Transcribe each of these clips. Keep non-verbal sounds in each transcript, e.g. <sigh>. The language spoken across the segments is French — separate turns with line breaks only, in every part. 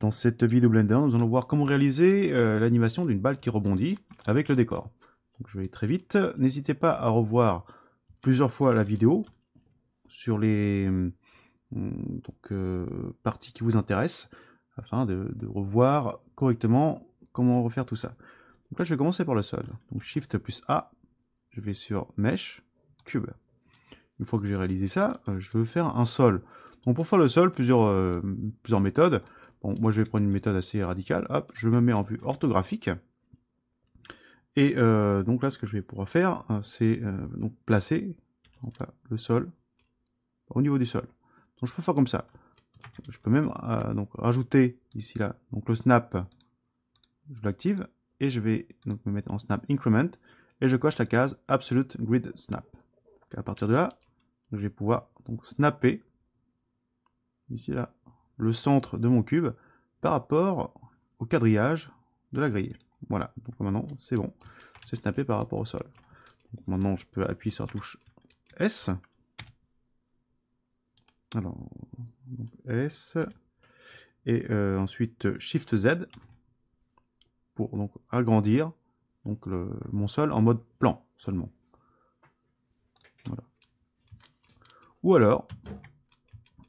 Dans cette vidéo Blender, nous allons voir comment réaliser euh, l'animation d'une balle qui rebondit avec le décor. Donc, je vais aller très vite. N'hésitez pas à revoir plusieurs fois la vidéo sur les mm, euh, parties qui vous intéressent afin de, revoir correctement comment refaire tout ça. Donc là, je vais commencer par le sol. Donc Shift plus A, je vais sur Mesh, Cube. Une fois que j'ai réalisé ça, euh, je veux faire un sol. Donc pour faire le sol, euh, plusieurs, méthodes. Bon, moi je vais prendre une méthode assez radicale. Hop, je me mets en vue orthographique. Et euh, donc là, ce que je vais pouvoir faire, euh, c'est donc placer le sol au niveau du sol. Donc je peux faire comme ça. Je peux même donc rajouter ici là donc le snap. Je l'active et je vais me mettre en snap increment et je coche la case absolute grid snap. à partir de là, je vais pouvoir donc snapper ici là, le centre de mon cube par rapport au quadrillage de la grille. Voilà, donc maintenant c'est bon, c'est snappé par rapport au sol. maintenant je peux appuyer sur la touche S. Alors, S, et euh, ensuite Shift Z pour donc agrandir donc mon sol en mode plan seulement. Voilà. Ou alors,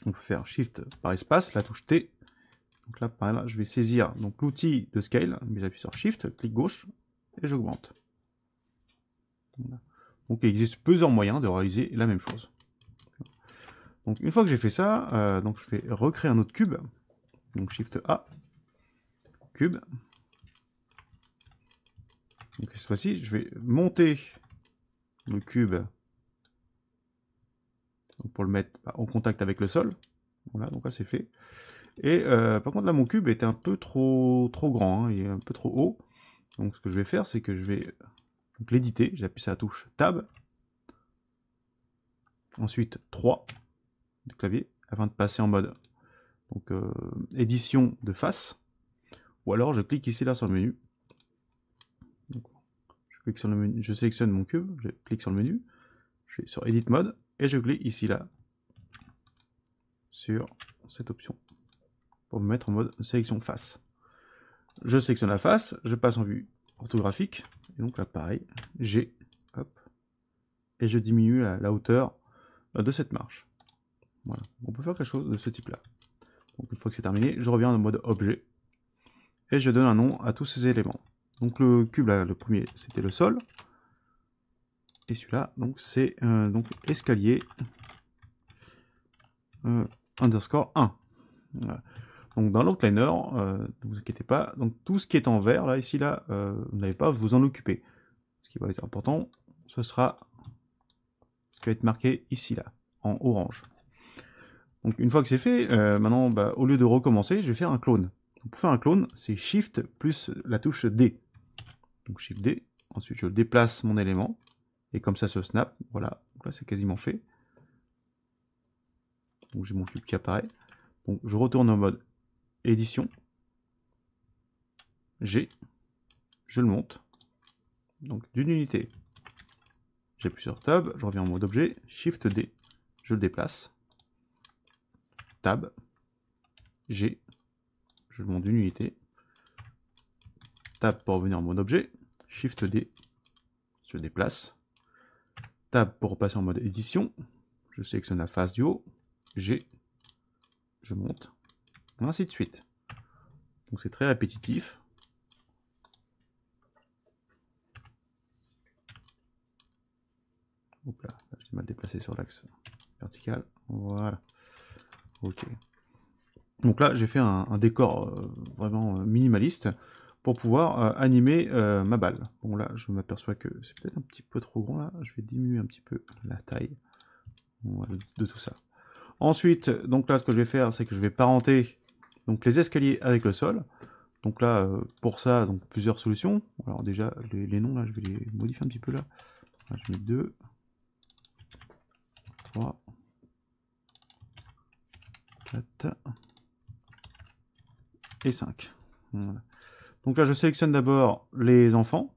on peut faire Shift par espace, la touche T. Donc là, par là, je vais saisir donc l'outil de scale, mais j'appuie sur Shift, clic gauche, et j'augmente. Donc il existe plusieurs moyens de réaliser la même chose. Donc une fois que j'ai fait ça, euh, donc je vais recréer un autre cube. Donc Shift A, cube. Donc cette fois-ci, je vais monter le cube pour le mettre bah, en contact avec le sol. Voilà, donc là c'est fait. Et euh, par contre là mon cube est un peu trop trop grand, hein. il est un peu trop haut. Donc ce que je vais faire c'est que je vais l'éditer, j'appuie sur la touche Tab, ensuite 3 du clavier, afin de passer en mode donc, euh, édition de face, ou alors je clique ici là sur le menu. je, clique sur le menu je sélectionne mon cube, je clique sur le menu, je vais sur Edit Mode, et je clique ici là sur cette option pour me mettre en mode sélection face. Je sélectionne la face, je passe en vue orthographique, et donc là pareil, G, et je diminue la, la hauteur de cette marche. Voilà, on peut faire quelque chose de ce type là. Donc une fois que c'est terminé, je reviens en mode objet, et je donne un nom à tous ces éléments. Donc le cube là, le premier c'était le sol, et celui-là, donc c'est euh, donc escalier euh, underscore 1. Donc dans l'outliner, euh, ne vous inquiétez pas, donc tout ce qui est en vert, là, ici, là, vous n'avez pas à vous en occuper. Ce qui va être important, ce sera ce qui va être marqué ici, là, en orange. Donc une fois que c'est fait, maintenant, bah, au lieu de recommencer, je vais faire un clone. pour faire un clone, c'est Shift plus la touche D. Donc Shift D, ensuite je déplace mon élément. Et comme ça se snap, voilà, là c'est quasiment fait. Donc j'ai mon cube qui apparaît. Donc je retourne en mode édition. G, je le monte. Donc d'une unité. J'appuie sur Tab, je reviens en mode objet, Shift D, je le déplace. Tab, G, je le monte d'une unité. Tab pour revenir en mode objet, Shift D, je le déplace. Tab pour passer en mode édition. Je sélectionne la face du haut. G. Je monte. Et ainsi de suite. Donc c'est très répétitif. Oups là, je mal déplacé sur l'axe vertical. Voilà. Ok. Donc là, j'ai fait un, décor euh, vraiment euh, minimaliste pour pouvoir euh, animer euh, ma balle. Bon là, je m'aperçois que c'est peut-être un petit peu trop grand là, je vais diminuer un petit peu la taille de tout ça. Ensuite, donc là, ce que je vais faire, c'est que je vais parenter donc, les escaliers avec le sol. Donc là, euh, pour ça, donc plusieurs solutions. Alors déjà, les, noms là, je vais les modifier un petit peu là. je mets 2, 3, 4 et 5. Donc là, je sélectionne d'abord les enfants.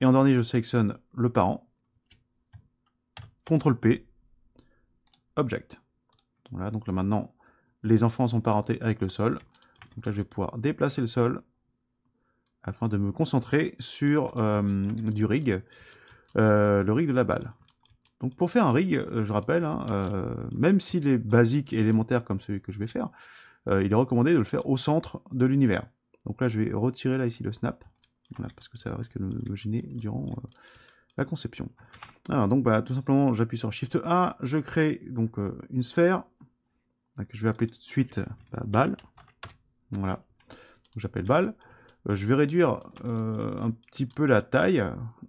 Et en dernier, je sélectionne le parent. CTRL P. Object. donc là maintenant, les enfants sont parentés avec le sol. Donc là, je vais pouvoir déplacer le sol afin de me concentrer sur euh, du rig, euh, le rig de la balle. Donc pour faire un rig, euh, je rappelle, hein, même s'il est basique et élémentaire comme celui que je vais faire, il est recommandé de le faire au centre de l'univers. Donc là, je vais retirer là ici le snap, parce que ça risque de me gêner durant euh, la conception. Alors donc bah, tout simplement, j'appuie sur Shift A, je crée donc euh, une sphère que je vais appeler tout de suite bah, balle. Voilà, j'appelle balle. Euh, je vais réduire un petit peu la taille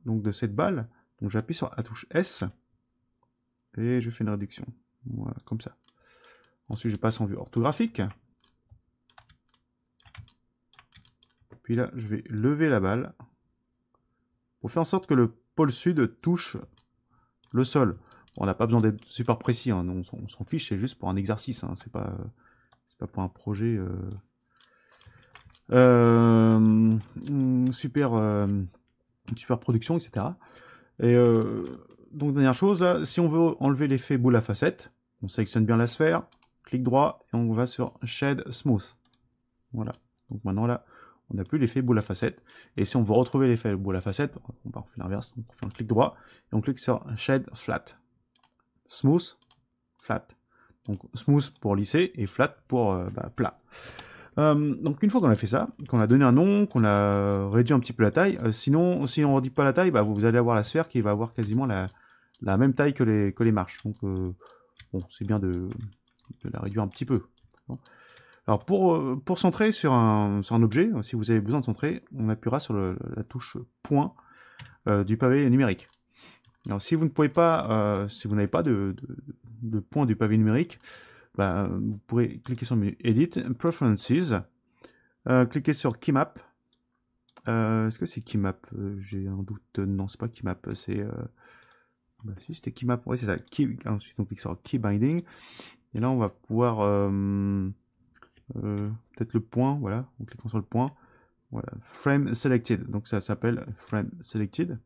donc de cette balle. Donc j'appuie sur la touche S et je fais une réduction, voilà, comme ça. Ensuite, je passe en vue orthographique. là, je vais lever la balle pour faire en sorte que le pôle sud touche le sol. on n'a pas besoin d'être super précis, hein. on, s'en fiche, c'est juste pour un exercice, hein. c'est pas, pas pour un projet... Euh, euh, super, euh, super production, etc. Et donc dernière chose là, si on veut enlever l'effet boule à facettes, on sélectionne bien la sphère, clic droit et on va sur Shade Smooth. Voilà. Donc maintenant là, on n'a plus l'effet boule à facettes. Et si on veut retrouver l'effet boule à facettes, on fait l'inverse, on fait un clic droit, et on clique sur Shade Flat. Smooth, Flat. Donc Smooth pour lisser, et Flat pour euh, bah, plat. Euh, donc une fois qu'on a fait ça, qu'on a donné un nom, qu'on a réduit un petit peu la taille, euh, sinon si on ne redit pas la taille, bah, vous allez avoir la sphère qui va avoir quasiment la, même taille que les, que les marches. Donc bon, c'est bien de, la réduire un petit peu. Alors pour, euh, pour centrer sur un, sur un objet, euh, si vous avez besoin de centrer, on appuiera sur la touche point euh, du pavé numérique. Alors si vous ne pouvez pas, si vous n'avez pas de, de, point du pavé numérique, bah, vous pourrez cliquer sur le menu Edit, Preferences, euh, cliquez sur Keymap. Est-ce que c'est Keymap J'ai un doute. Non, c'est pas Keymap, c'est... Bah, si, c'était Keymap. Oui, c'est ça. Key... Ensuite, on clique sur Keybinding. Et là, on va pouvoir... Euh, peut-être le point, voilà, en cliquant sur le point. Voilà, frame selected, donc ça s'appelle frame selected.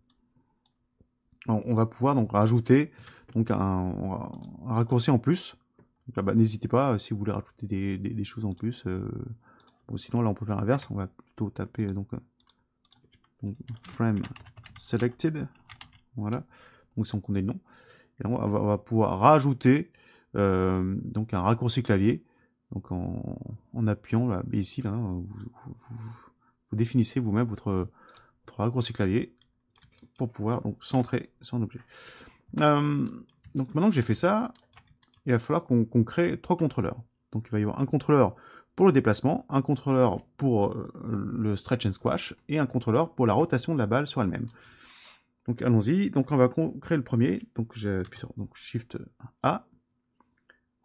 on va pouvoir donc rajouter donc un, raccourci en plus. Bah, n'hésitez pas si vous voulez rajouter des, choses en plus. Euh, sinon là on peut faire l'inverse, on va plutôt taper euh, donc, frame selected. Voilà, donc si on connaît le nom. Et on, va, pouvoir rajouter donc un raccourci clavier donc en, appuyant ici, là, hein, vous, définissez vous-même votre, trois gros clavier pour pouvoir donc centrer son objet. Euh, donc maintenant que j'ai fait ça, il va falloir qu'on crée trois contrôleurs. Donc il va y avoir un contrôleur pour le déplacement, un contrôleur pour euh, le stretch and squash et un contrôleur pour la rotation de la balle sur elle-même. Donc allons-y. Donc on va créer le premier. Donc j'appuie sur donc Shift A.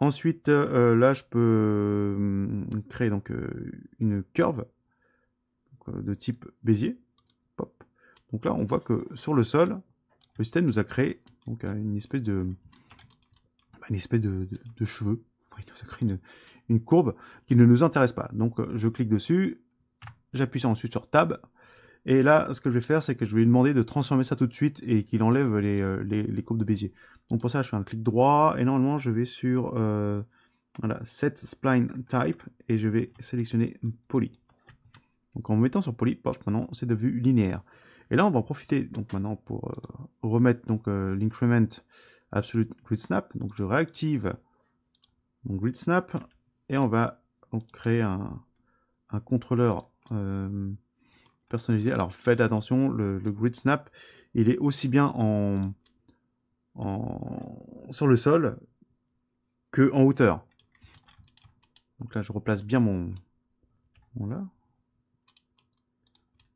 Ensuite, euh, euh, là, je peux euh, créer donc une curve de type Bézier. Donc là, on voit que sur le sol, le système nous a créé donc, une espèce de, bah, une espèce de, cheveux. une, une courbe qui ne nous intéresse pas. Donc, je clique dessus. J'appuie ensuite sur Tab et là, ce que je vais faire, c'est que je vais lui demander de transformer ça tout de suite et qu'il enlève les, euh, les, les, courbes de Bézier. Donc pour ça, je fais un clic droit et normalement, je vais sur euh, voilà, Set Spline Type et je vais sélectionner Poly. Donc en mettant sur Poly, pof, maintenant, c'est de vue linéaire. Et là, on va en profiter donc maintenant pour euh, remettre donc euh, l'increment absolute grid snap. Donc je réactive mon grid snap et on va créer un, un contrôleur alors faites attention, le, grid snap, il est aussi bien en, sur le sol que en hauteur. Donc là, je replace bien mon, là.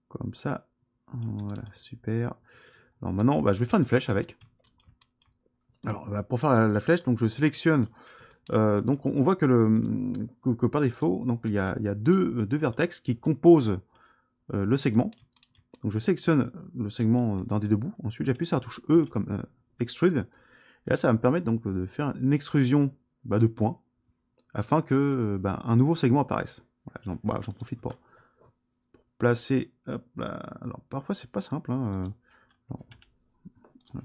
Comme ça. Voilà, super. Alors maintenant, bah, je vais faire une flèche avec. Alors, bah, pour faire la, flèche, donc je sélectionne. Euh, donc on, voit que, le, que, par défaut, donc il y a, il y deux, deux, vertex qui composent euh, le segment. Donc je sélectionne euh, le segment euh, d'un des deux bouts, ensuite j'appuie sur la touche E comme extrude, et là ça va me permettre donc de faire une extrusion bah, de points, afin que bah, un nouveau segment apparaisse. Bah, j'en profite pour, placer... Alors parfois c'est pas simple, hein,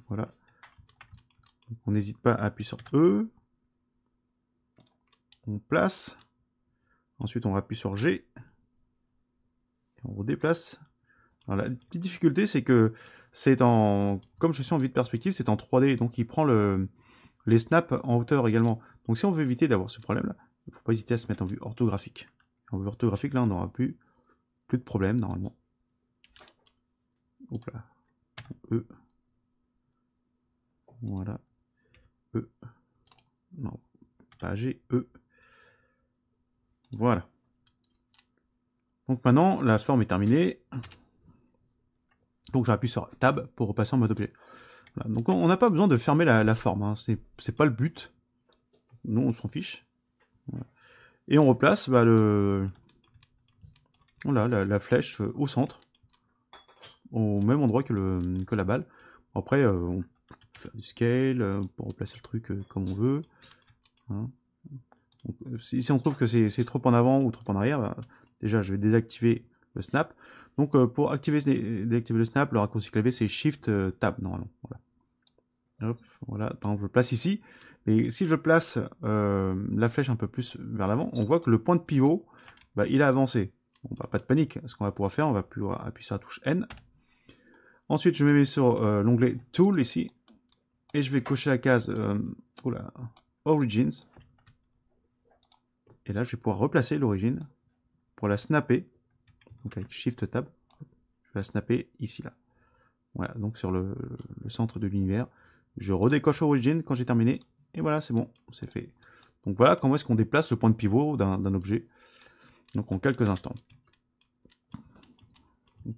voilà. on n'hésite pas à appuyer sur E, on place, ensuite on appuie sur G, on redéplace. Alors la petite difficulté, c'est que c'est en, comme je suis en vue de perspective, c'est en 3D, donc il prend le, les snaps en hauteur également. Donc si on veut éviter d'avoir ce problème-là, il ne faut pas hésiter à se mettre en vue orthographique. En vue orthographique, là, on n'aura plus, plus de problème, normalement. Oups là. E. Voilà. E. Non, pas G, E. Voilà. Donc maintenant, la forme est terminée. Donc j'appuie sur Tab pour repasser en mode objet. Donc on n'a pas besoin de fermer la, forme, hein. c'est pas le but. Nous, on s'en fiche. Et on replace bah, la, flèche euh, au centre, au même endroit que, le, que la balle. Après, euh, on peut du scale euh, pour replacer le truc comme on veut. Hein. si, on trouve que c'est trop en avant ou trop en arrière, bah, Déjà, je vais désactiver le snap. Donc, euh, pour activer désactiver le snap, le raccourci clavier, c'est Shift euh, Tab, normalement. Voilà. Hop, voilà. je place ici. Et si je place euh, la flèche un peu plus vers l'avant, on voit que le point de pivot, bah, il a avancé. On va bah, pas de panique. Ce qu'on va pouvoir faire, on va pouvoir appuyer sur la touche N. Ensuite, je me mets sur l'onglet Tool, ici. Et je vais cocher la case Origins. Et là, je vais pouvoir replacer l'origine la snapper. Donc avec Shift Tab, je vais la snapper ici là. Voilà, donc sur le, centre de l'univers. Je redécoche Origin quand j'ai terminé. Et voilà, c'est bon, c'est fait. Donc voilà comment est-ce qu'on déplace le point de pivot d'un objet. Donc en quelques instants.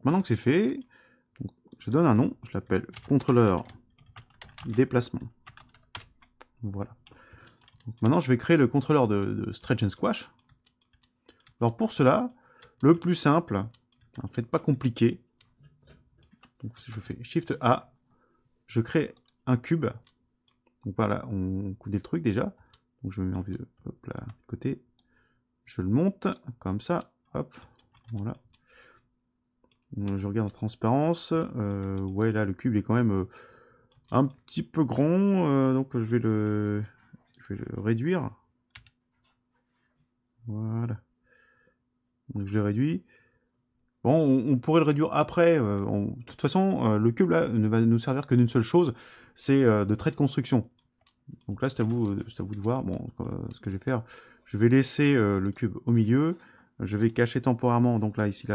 maintenant que c'est fait, je donne un nom, je l'appelle contrôleur déplacement. Voilà. maintenant je vais créer le contrôleur de, de Stretch and Squash. Alors pour cela, le plus simple, en fait pas compliqué. Donc si je fais Shift A, je crée un cube. Donc voilà, on connaît le truc déjà. Donc je me mets en vue de, côté. Je le monte comme ça. Hop, voilà. Euh, je regarde en transparence. Euh, ouais, là, le cube est quand même euh, un petit peu grand. donc je vais le réduire. Voilà. Donc je le réduis. Bon, on, pourrait le réduire après. Euh, de toute façon, euh, le cube là ne va nous servir que d'une seule chose, c'est euh, de trait de construction. Donc là, c'est à, vous de voir. Bon, ce que je vais faire, je vais laisser le cube au milieu. Je vais cacher temporairement, donc là, ici,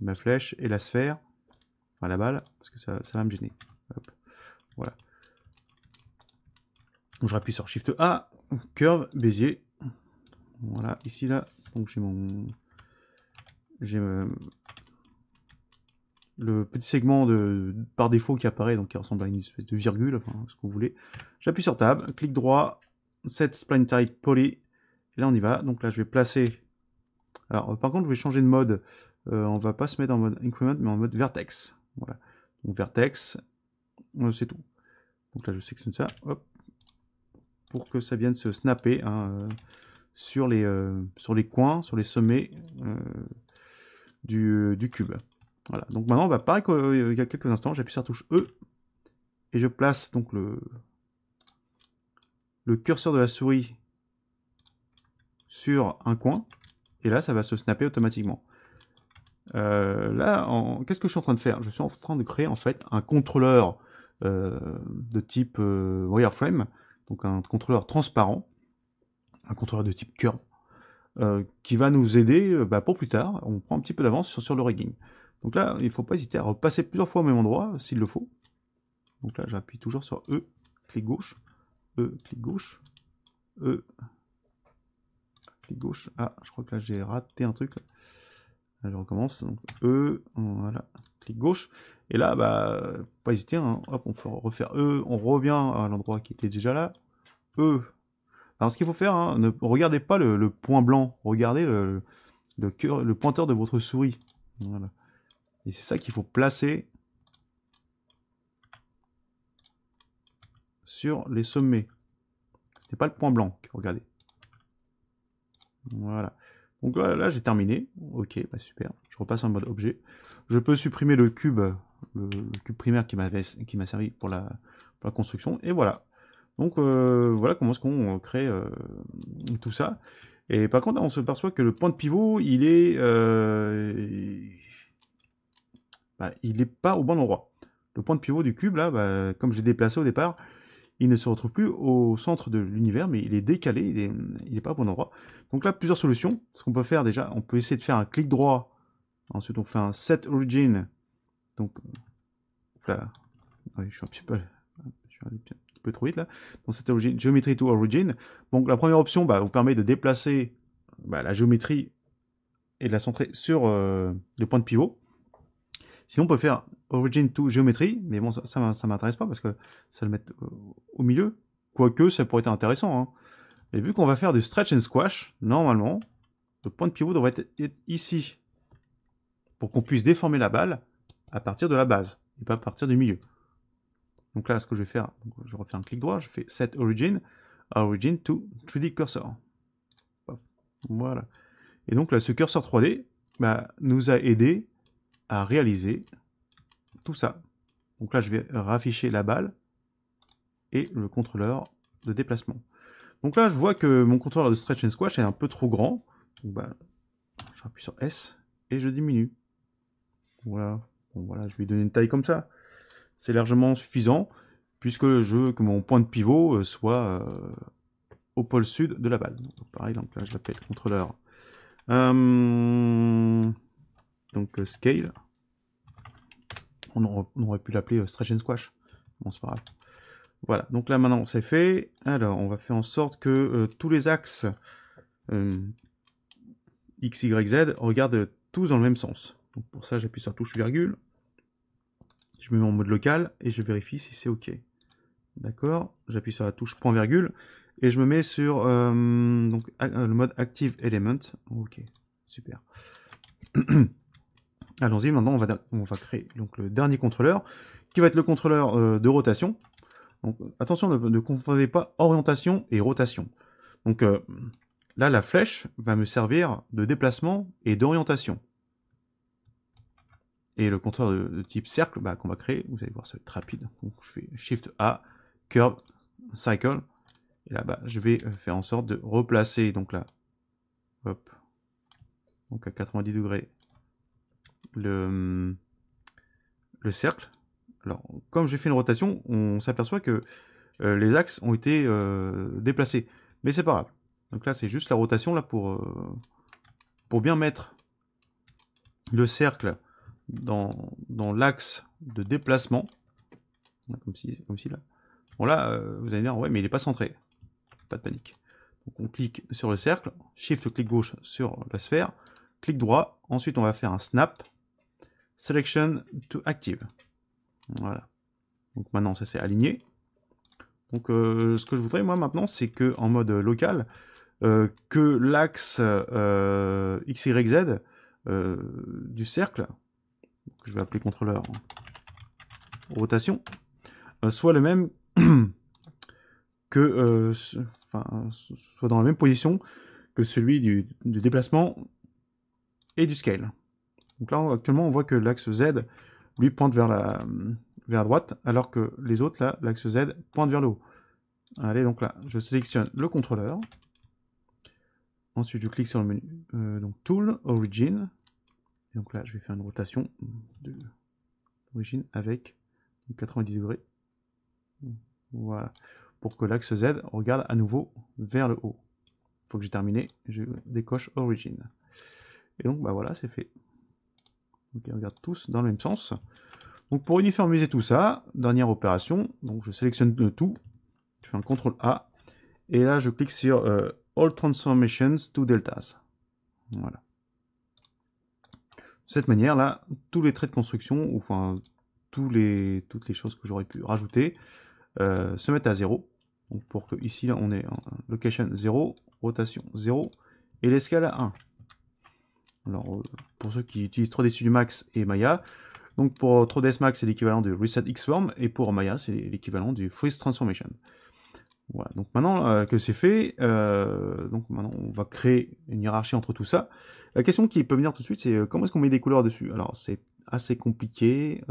ma flèche et la sphère. Enfin, la balle, parce que ça, va me gêner. Voilà. je rappuie sur Shift A, Curve, Bézier. Voilà, ici, là, donc j'ai mon j'ai euh, le petit segment de, par défaut qui apparaît, donc qui ressemble à une espèce de virgule, enfin, ce que vous voulez. J'appuie sur Tab, clic droit, Set Spline Type Poly, et là on y va. Donc là je vais placer... Alors par contre je vais changer de mode, euh, on va pas se mettre en mode Increment, mais en mode Vertex. Voilà, donc Vertex, euh, c'est tout. Donc là je sélectionne ça, hop, pour que ça vienne se snapper hein, sur, les, sur les coins, sur les sommets du, cube. Voilà, donc maintenant, pareil euh, qu'il y a quelques instants, j'appuie sur la touche E, et je place donc le, le curseur de la souris sur un coin, et là, ça va se snapper automatiquement. Euh, là, en... qu'est-ce que je suis en train de faire Je suis en train de créer en fait un contrôleur euh, de type wireframe, donc un contrôleur transparent, un contrôleur de type curve, euh, qui va nous aider euh, bah, pour plus tard. On prend un petit peu d'avance sur, le rigging. Donc là, il ne faut pas hésiter à repasser plusieurs fois au même endroit s'il le faut. Donc là, j'appuie toujours sur E, clic gauche, E, clic gauche, E, clic gauche. Ah, je crois que là, j'ai raté un truc. je recommence. E, voilà, clic gauche. Et là, bah, pas hésiter, hein. hop, on peut refaire E, on revient à l'endroit qui était déjà là. E, alors ce qu'il faut faire, hein, ne regardez pas le, point blanc, regardez le, le pointeur de votre souris. Et c'est ça qu'il faut placer sur les sommets. Ce pas le point blanc, regardez. Voilà. Donc là, j'ai terminé. Ok, bah super. Je repasse en mode objet. Je peux supprimer le cube, le, cube primaire qui m'a servi pour la, pour la construction. Et voilà. Donc euh, voilà comment est-ce qu'on euh, crée euh, tout ça. Et par contre, on se perçoit que le point de pivot, il est, bah, il pas au bon endroit. Le point de pivot du cube, là, bah, comme je l'ai déplacé au départ, il ne se retrouve plus au centre de l'univers, mais il est décalé, il n'est pas au bon endroit. Donc là, plusieurs solutions. Ce qu'on peut faire déjà, on peut essayer de faire un clic droit. Ensuite, on fait un set origin. Donc, là, je suis je suis un petit peu peu trop vite là, dans cette origin, Geometry to Origin. Donc la première option bah, vous permet de déplacer bah, la géométrie et de la centrer sur euh, le point de pivot. Sinon, on peut faire Origin to Geometry, mais bon, ça, ça, m'intéresse pas parce que ça le met euh, au milieu. Quoique, ça pourrait être intéressant. Et hein. vu qu'on va faire du stretch and squash, normalement, le point de pivot devrait être ici pour qu'on puisse déformer la balle à partir de la base et pas à partir du milieu. Donc là, ce que je vais faire, je refais un clic droit, je fais set origin, origin to 3D cursor. Voilà. Et donc là, ce curseur 3D bah, nous a aidé à réaliser tout ça. Donc là, je vais rafficher la balle et le contrôleur de déplacement. Donc là, je vois que mon contrôleur de stretch and squash est un peu trop grand. Donc bah, je rappuie sur S et je diminue. Voilà. Bon, voilà, je lui donner une taille comme ça c'est largement suffisant, puisque je veux que mon point de pivot euh, soit euh, au pôle sud de la balle. pareil, donc là je l'appelle contrôleur. Euh, donc scale. On, aurait, pu l'appeler stretch and squash. Bon, c'est pas grave. Voilà, donc là maintenant c'est fait. Alors on va faire en sorte que tous les axes x, y, z regardent tous dans le même sens. Donc pour ça j'appuie sur touche virgule je me mets en mode local et je vérifie si c'est OK. D'accord J'appuie sur la touche point virgule et je me mets sur euh, euh, le mode Active Element. OK, super. <clears throat> Allons-y, maintenant on va, on va créer donc, le dernier contrôleur qui va être le contrôleur euh, de rotation. Donc attention, ne, confondez pas orientation et rotation. Donc là, la flèche va me servir de déplacement et d'orientation et le compteur de, type cercle bah, qu'on va créer, vous allez voir ça va être rapide, donc je fais Shift A, Curve, Cycle, et là bas je vais euh, faire en sorte de replacer, donc là, hop, donc à 90 degrés, le, le cercle. Alors, comme j'ai fait une rotation, on s'aperçoit que euh, les axes ont été euh, déplacés, mais c'est pas grave. Donc là, c'est juste la rotation là pour, pour bien mettre le cercle dans, l'axe de déplacement, comme si, comme si là, bon là, euh, vous allez dire, ouais, mais il n'est pas centré, pas de panique. Donc on clique sur le cercle, shift clic gauche sur la sphère, clic droit, ensuite on va faire un snap, selection to active. Voilà. Donc maintenant ça s'est aligné. Donc euh, ce que je voudrais moi maintenant c'est que en mode local, euh, que l'axe Y XYZ du cercle que je vais appeler contrôleur hein. rotation, euh, soit le même <clears throat> que, euh, soit dans la même position que celui du, déplacement et du scale. Donc là, actuellement, on voit que l'axe Z, lui, pointe vers la, vers droite, alors que les autres, là, l'axe Z pointe vers le haut. Allez, donc là, je sélectionne le contrôleur. Ensuite, je clique sur le menu, euh, donc Tool, Origin, donc là, je vais faire une rotation de avec 90 degrés. Voilà. Pour que l'axe Z regarde à nouveau vers le haut. Une fois que j'ai terminé, je décoche origine. Et donc, bah voilà, c'est fait. Donc, ils regardent tous dans le même sens. Donc, pour uniformiser tout ça, dernière opération, donc je sélectionne tout. Je fais un CTRL A. Et là, je clique sur euh, All Transformations to Deltas. Voilà. De cette manière-là, tous les traits de construction, ou enfin toutes les choses que j'aurais pu rajouter, euh, se mettent à 0. Donc pour que ici, là, on ait location 0, rotation 0, et l'escale à 1. Alors, euh, pour ceux qui utilisent 3ds Max et Maya, donc pour 3ds Max, c'est l'équivalent de Reset Xform, et pour Maya, c'est l'équivalent du Freeze Transformation. Voilà, donc maintenant euh, que c'est fait, euh, donc maintenant on va créer une hiérarchie entre tout ça. La question qui peut venir tout de suite, c'est euh, comment est-ce qu'on met des couleurs dessus Alors c'est assez compliqué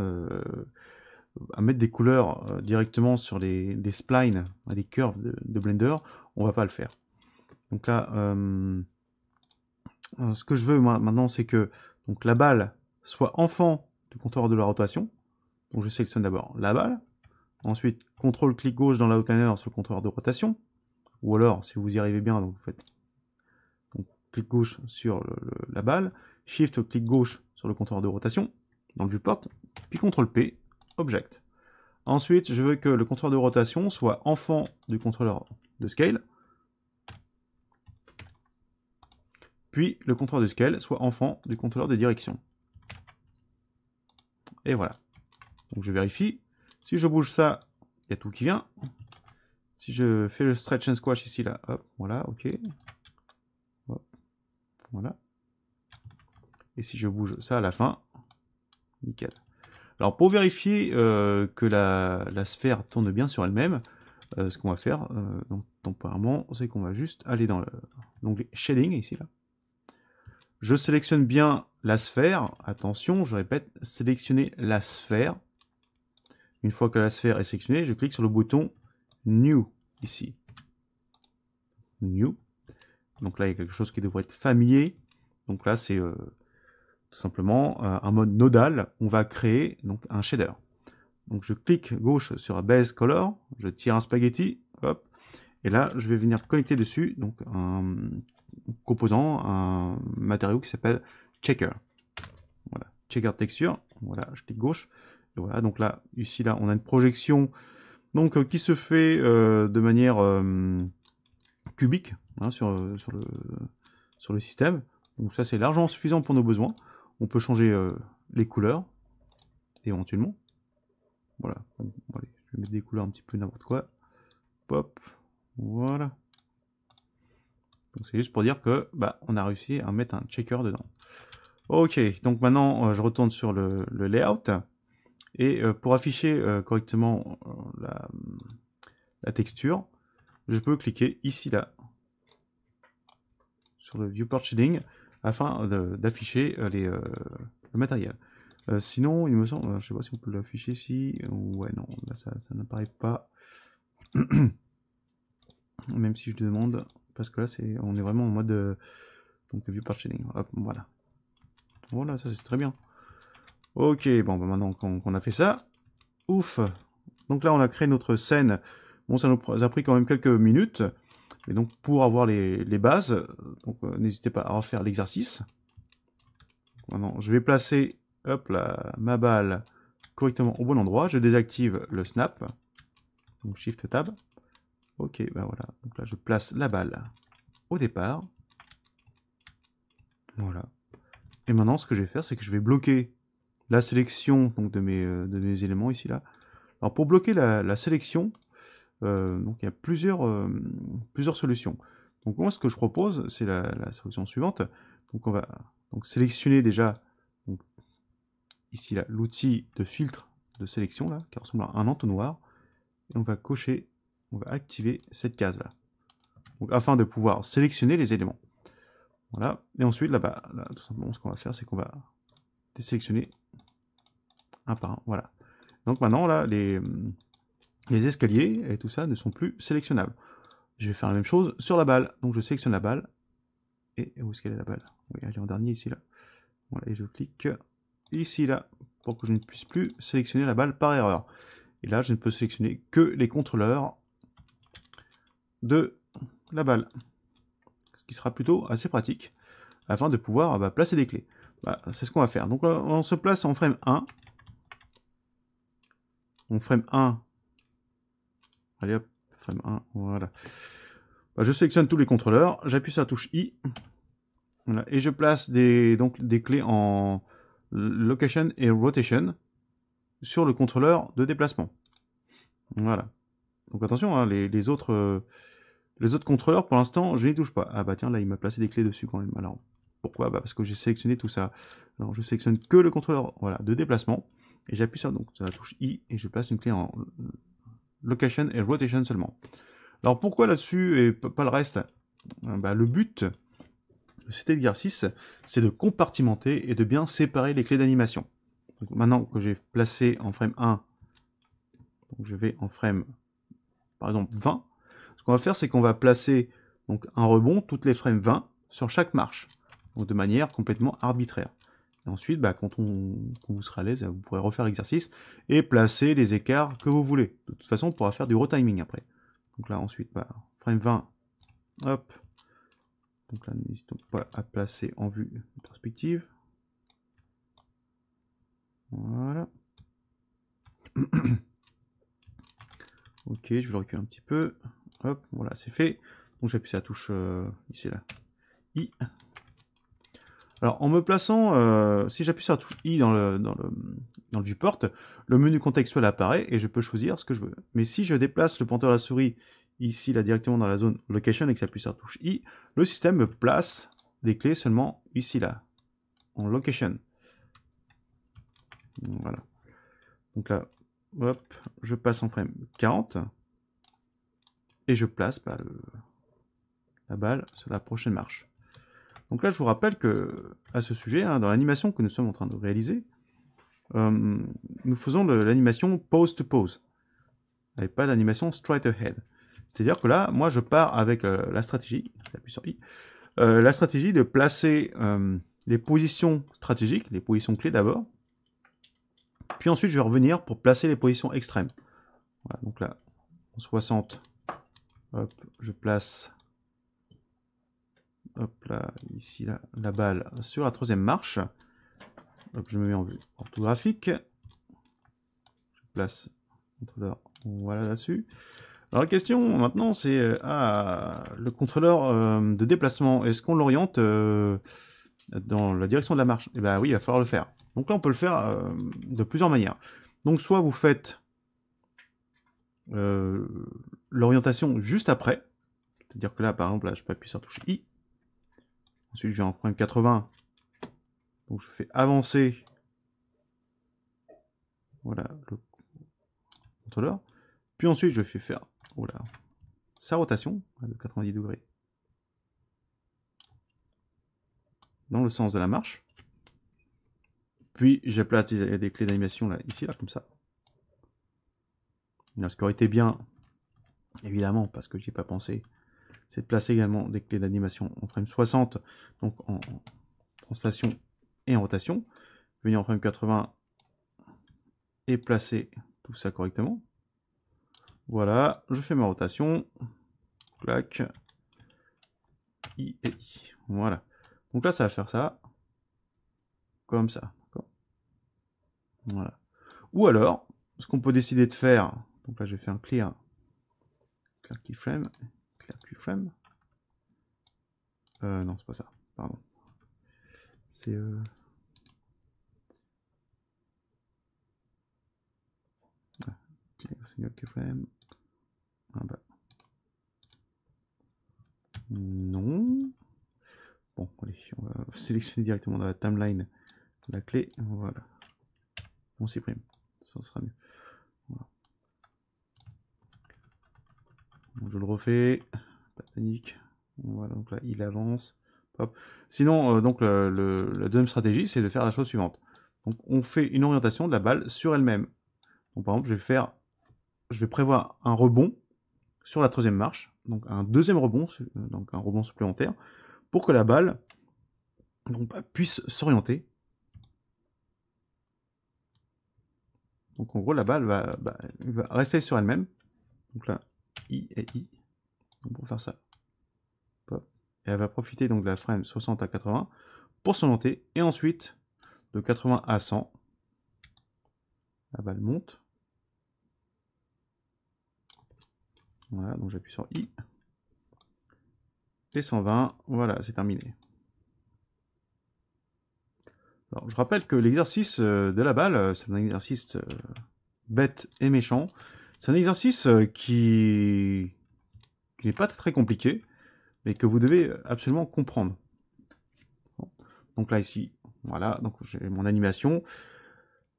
à mettre des couleurs directement sur les, des splines, les curves de, Blender, on va pas le faire. Donc là, ce que je veux maintenant, c'est que donc la balle soit enfant du compteur de la rotation. Donc je sélectionne d'abord la balle, Ensuite, CTRL-clic gauche dans la l'outliner sur le contrôleur de rotation. Ou alors, si vous y arrivez bien, vous faites donc, clic gauche sur la balle, Shift, clic gauche sur le contrôleur de rotation, dans le viewport, puis CTRL-P, Object. Ensuite, je veux que le contrôleur de rotation soit enfant du contrôleur de scale, puis le contrôleur de scale soit enfant du contrôleur de direction. Et voilà. Donc je vérifie, si je bouge ça, il y a tout qui vient. Si je fais le stretch and squash ici, là, hop, voilà, ok. Hop, voilà. Et si je bouge ça à la fin, nickel. Alors pour vérifier euh, que la, sphère tourne bien sur elle-même, euh, ce qu'on va faire, euh, donc temporairement, c'est qu'on va juste aller dans l'onglet Shading, ici, là. Je sélectionne bien la sphère, attention, je répète, sélectionner la sphère, une fois que la sphère est sélectionnée, je clique sur le bouton New ici. New. Donc là, il y a quelque chose qui devrait être familier. Donc là, c'est euh, tout simplement euh, un mode nodal. On va créer donc un shader. Donc je clique gauche sur Base Color, je tire un spaghetti, hop, et là je vais venir connecter dessus donc un composant, un matériau qui s'appelle Checker. Voilà, Checker Texture, voilà, je clique gauche, voilà, donc là, ici, là, on a une projection donc, euh, qui se fait euh, de manière euh, cubique hein, sur, le, système. Donc ça, c'est l'argent suffisant pour nos besoins. On peut changer les couleurs, éventuellement. Voilà, je vais mettre des couleurs un petit peu n'importe quoi. Pop, voilà. Donc c'est juste pour dire que bah, on a réussi à mettre un checker dedans. Ok, donc maintenant, je retourne sur le layout. Et euh, pour afficher euh, correctement euh, la, texture, je peux cliquer ici là sur le viewport shading afin d'afficher les le matériel. sinon, il me semble, je ne sais pas si on peut l'afficher ici. Ouais, non, ça, n'apparaît pas. <clears throat> Même si je demande, parce que là c'est, on est vraiment en mode donc viewport shading. voilà. Voilà, ça c'est très bien. Ok, bon, bah, maintenant qu'on a fait ça, ouf Donc là, on a créé notre scène. Bon, ça nous a pris quand même quelques minutes. Et donc, pour avoir les, bases, donc euh, n'hésitez pas à refaire l'exercice. Maintenant, je vais placer, hop ma balle correctement au bon endroit. Je désactive le snap. Donc, Shift Tab. Ok, ben voilà. Donc là, je place la balle au départ. Voilà. Et maintenant, ce que je vais faire, c'est que je vais bloquer la sélection donc, de, mes, euh, de mes éléments ici là. Alors pour bloquer la, sélection, euh, donc il y a plusieurs, euh, plusieurs solutions. Donc moi ce que je propose, c'est la, solution suivante. Donc on va donc, sélectionner déjà ici là l'outil de filtre de sélection là, qui ressemble à un entonnoir. Et on va cocher, on va activer cette case là. Donc afin de pouvoir sélectionner les éléments. Voilà. Et ensuite là-bas, tout simplement ce qu'on va faire, c'est qu'on va désélectionner ah, par voilà. Donc maintenant, là, les, les escaliers et tout ça ne sont plus sélectionnables. Je vais faire la même chose sur la balle. Donc je sélectionne la balle. Et où est-ce qu'elle est la balle Oui, elle est en dernier ici, là. Voilà, et je clique ici, là, pour que je ne puisse plus sélectionner la balle par erreur. Et là, je ne peux sélectionner que les contrôleurs de la balle. Ce qui sera plutôt assez pratique, afin de pouvoir bah, placer des clés. Bah, c'est ce qu'on va faire. Donc on se place en frame 1, on frame 1. Allez hop, frame 1, voilà. Bah, je sélectionne tous les contrôleurs, j'appuie sur la touche I. et je place des, donc, des clés en location et rotation sur le contrôleur de déplacement. Voilà. Donc attention, hein, les, autres, euh, les autres contrôleurs, pour l'instant, je n'y touche pas. Ah bah tiens, là, il m'a placé des clés dessus quand même. Alors, pourquoi bah, Parce que j'ai sélectionné tout ça. Alors, je sélectionne que le contrôleur voilà, de déplacement. Et j'appuie sur, donc, la touche I et je place une clé en location et rotation seulement. Alors pourquoi là-dessus et pas le reste euh, bah, Le but de cet exercice, c'est de compartimenter et de bien séparer les clés d'animation. Maintenant que j'ai placé en frame 1, donc je vais en frame par exemple 20, ce qu'on va faire, c'est qu'on va placer donc, un rebond toutes les frames 20 sur chaque marche, donc de manière complètement arbitraire ensuite, bah, quand, on, vous serez à l'aise, vous pourrez refaire l'exercice et placer les écarts que vous voulez. De toute façon, on pourra faire du retiming après. Donc là, ensuite, bah, frame 20, hop. Donc là, n'hésitons pas à placer en vue perspective. Voilà. <coughs> ok, je vais le reculer un petit peu. Hop, voilà, c'est fait. Donc j'appuie sur la touche euh, ici, là. I. Alors en me plaçant, euh, si j'appuie sur la touche I dans le, le, dans le viewport, le menu contextuel apparaît et je peux choisir ce que je veux. Mais si je déplace le pointeur de la souris ici là directement dans la zone location et que j'appuie sur la touche I, le système me place des clés seulement ici là, en location. Voilà. Donc là, hop, je passe en frame 40 et je place bah, la balle sur la prochaine marche. Donc là, je vous rappelle que, à ce sujet, hein, dans l'animation que nous sommes en train de réaliser, euh, nous faisons l'animation pose to pose, et pas d'animation straight ahead. C'est-à-dire que là, moi, je pars avec euh, la stratégie, j'appuie sur I, euh, la stratégie de placer les positions stratégiques, les positions clés d'abord, puis ensuite, je vais revenir pour placer les positions extrêmes. Voilà, donc là, en 60, hop, je place Hop là, ici, là, la balle sur la troisième marche. je me mets en vue orthographique. Je place contrôleur, voilà là-dessus. Alors la question maintenant, c'est à euh, ah, le contrôleur euh, de déplacement, est-ce qu'on l'oriente euh, dans la direction de la marche Eh bien oui, il va falloir le faire. Donc là, on peut le faire de plusieurs manières. Donc soit vous faites l'orientation juste après, c'est-à-dire que là, par exemple, là, je peux appuyer sur touche I, Ensuite, je vais en prendre 80. Donc, je fais avancer. Voilà, le contrôleur. Puis ensuite, je fais faire voilà sa rotation de 90 degrés dans le sens de la marche. Puis, je place des, clés d'animation là, ici, là, comme ça. ce qui été bien, évidemment, parce que j'ai pas pensé c'est de placer également des clés d'animation en frame 60, donc en, translation et en rotation. Venir en frame 80 et placer tout ça correctement. Voilà, je fais ma rotation. Clac. I et I. Voilà. Donc là, ça va faire ça. Comme ça. Voilà. Ou alors, ce qu'on peut décider de faire, donc là, je vais faire un clear, clear keyframe, la QFM. Euh, non, c'est pas ça, pardon. C'est. Euh... Ah, signal ah, bah. Non. Bon, allez, on va sélectionner directement dans la timeline la clé. Voilà. On supprime. Ça sera mieux. je le refais. Pas de panique. donc là, il avance. Sinon, euh, donc le, la deuxième stratégie, c'est de faire la chose suivante. Donc, on fait une orientation de la balle sur elle-même. Donc, par exemple, je vais faire, je vais prévoir un rebond sur la troisième marche, donc un deuxième rebond, donc un rebond supplémentaire, pour que la balle bah, puisse s'orienter. Donc, en gros, la balle va, bah, va rester sur elle-même. Donc là, et I. pour faire ça, et elle va profiter donc de la frame 60 à 80 pour se monter. Et ensuite, de 80 à 100, la balle monte. Voilà, donc j'appuie sur I. Et 120, voilà, c'est terminé. Alors, je rappelle que l'exercice euh, de la balle, euh, c'est un exercice euh, bête et méchant. C'est un exercice euh, qui, n'est pas très compliqué, mais que vous devez absolument comprendre. Donc là, ici, voilà, donc j'ai mon animation,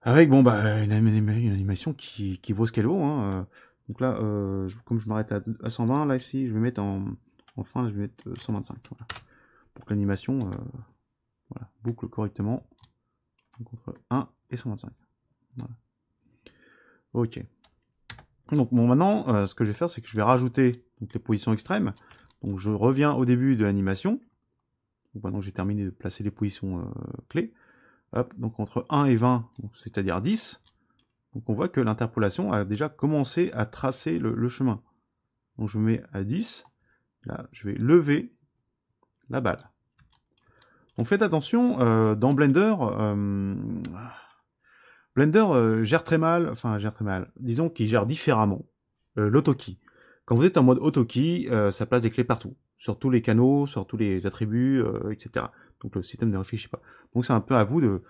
avec, bon, bah, une, animation qui, vaut ce qu'elle vaut. Hein, euh. Donc là, euh, comme je m'arrête à, 120, là, ici, je vais mettre en, enfin, je vais mettre 125, Pour que l'animation boucle correctement. Donc, entre 1 et 125. Voilà. Ok. Donc bon, maintenant, euh, ce que je vais faire, c'est que je vais rajouter donc, les positions extrêmes. Donc je reviens au début de l'animation. Maintenant j'ai terminé de placer les positions euh, clés. donc entre 1 et 20, c'est-à-dire 10. Donc on voit que l'interpolation a déjà commencé à tracer le, chemin. Donc je mets à 10. Là, je vais lever la balle. Donc faites attention, euh, dans Blender, Blender euh, gère très mal, enfin gère très mal, disons qu'il gère différemment euh, l'autokey. Quand vous êtes en mode auto euh, ça place des clés partout, sur tous les canaux, sur tous les attributs, etc. Donc le système ne réfléchit pas. Donc c'est un peu à vous de...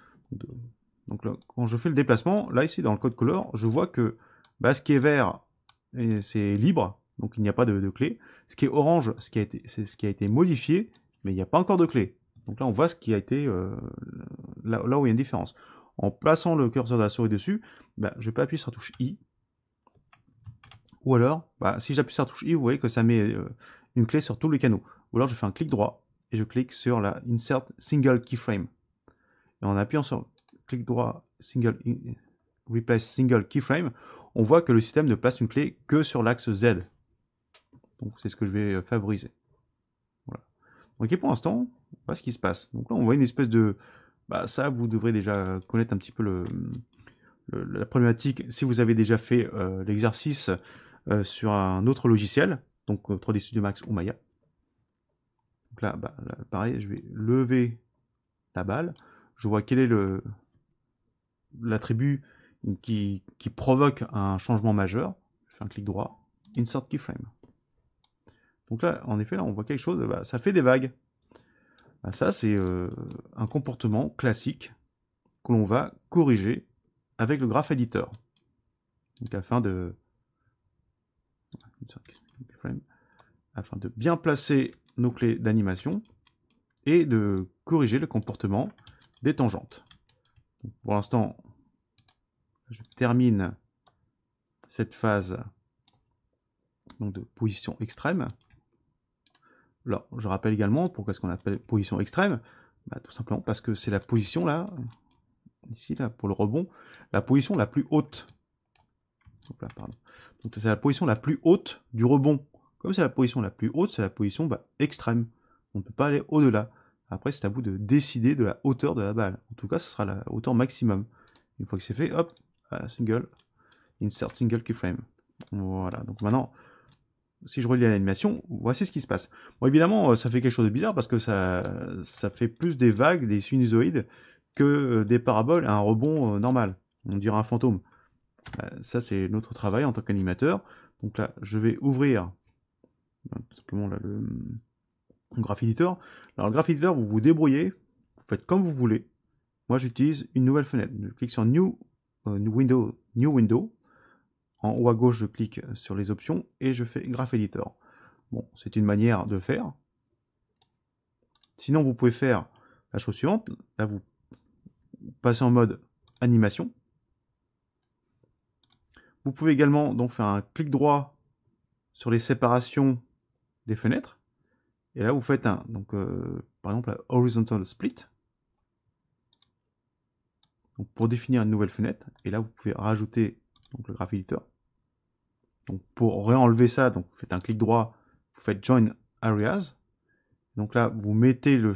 Donc quand je fais le déplacement, là ici dans le code color, je vois que bah, ce qui est vert, c'est libre, donc il n'y a pas de, clé. Ce qui est orange, ce qui a été, c'est ce qui a été modifié, mais il n'y a pas encore de clé. Donc là on voit ce qui a été là, là, où il y a une différence en plaçant le curseur de la souris dessus, bah, je peux appuyer sur la touche I. Ou alors, bah, si j'appuie sur la touche I, vous voyez que ça met euh, une clé sur tous les canaux. Ou alors je fais un clic droit et je clique sur la Insert Single Keyframe. Et en appuyant sur clic droit, single, Replace Single Keyframe, on voit que le système ne place une clé que sur l'axe Z. Donc c'est ce que je vais euh, favoriser. Voilà. Donc pour l'instant, on voit ce qui se passe. Donc là on voit une espèce de, bah, ça, vous devrez déjà connaître un petit peu le, la problématique. Si vous avez déjà fait euh, l'exercice euh, sur un autre logiciel, donc 3D euh, Studio Max ou Maya. Donc bah, là, pareil, je vais lever la balle. Je vois quel est le l'attribut qui, qui provoque un changement majeur. Je fais un clic droit, Insert Keyframe. Donc là, en effet, là, on voit quelque chose, bah, ça fait des vagues. Ah, ça, c'est euh, un comportement classique que l'on va corriger avec le graph editor. afin de... bien placer nos clés d'animation et de corriger le comportement des tangentes. pour l'instant, je termine cette phase de position extrême je rappelle également pourquoi est-ce qu'on appelle position extrême bah, Tout simplement parce que c'est la position là, ici là, pour le rebond, la position la plus haute. Donc c'est la position la plus haute du rebond. Comme c'est la position la plus haute, c'est la position bah, extrême. On ne peut pas aller au-delà. Après, c'est à vous de décider de la hauteur de la balle. En tout cas, ce sera la hauteur maximum. Une fois que c'est fait, hop, single, insert single keyframe. Voilà, donc maintenant, si je relis l'animation, voici ce qui se passe. Bon, évidemment, euh, ça fait quelque chose de bizarre parce que ça, ça fait plus des vagues, des sinusoïdes, que euh, des paraboles à un rebond euh, normal. On dirait un fantôme. ça, c'est notre travail en tant qu'animateur. Donc là, je vais ouvrir simplement le, graph editor. Alors, le graph editor, vous vous débrouillez, vous faites comme vous voulez. Moi, j'utilise une nouvelle fenêtre. Je clique sur New, New Window, New Window, en haut à gauche, je clique sur les options et je fais Graph Editor. Bon, c'est une manière de le faire. Sinon, vous pouvez faire la chose suivante. Là, vous passez en mode animation. Vous pouvez également donc faire un clic droit sur les séparations des fenêtres. Et là, vous faites un, donc, euh, par exemple, horizontal split. pour définir une nouvelle fenêtre. Et là, vous pouvez rajouter donc, le graph editor. Donc pour réenlever ça, donc vous faites un clic droit, vous faites Join Areas. Donc là, vous mettez le,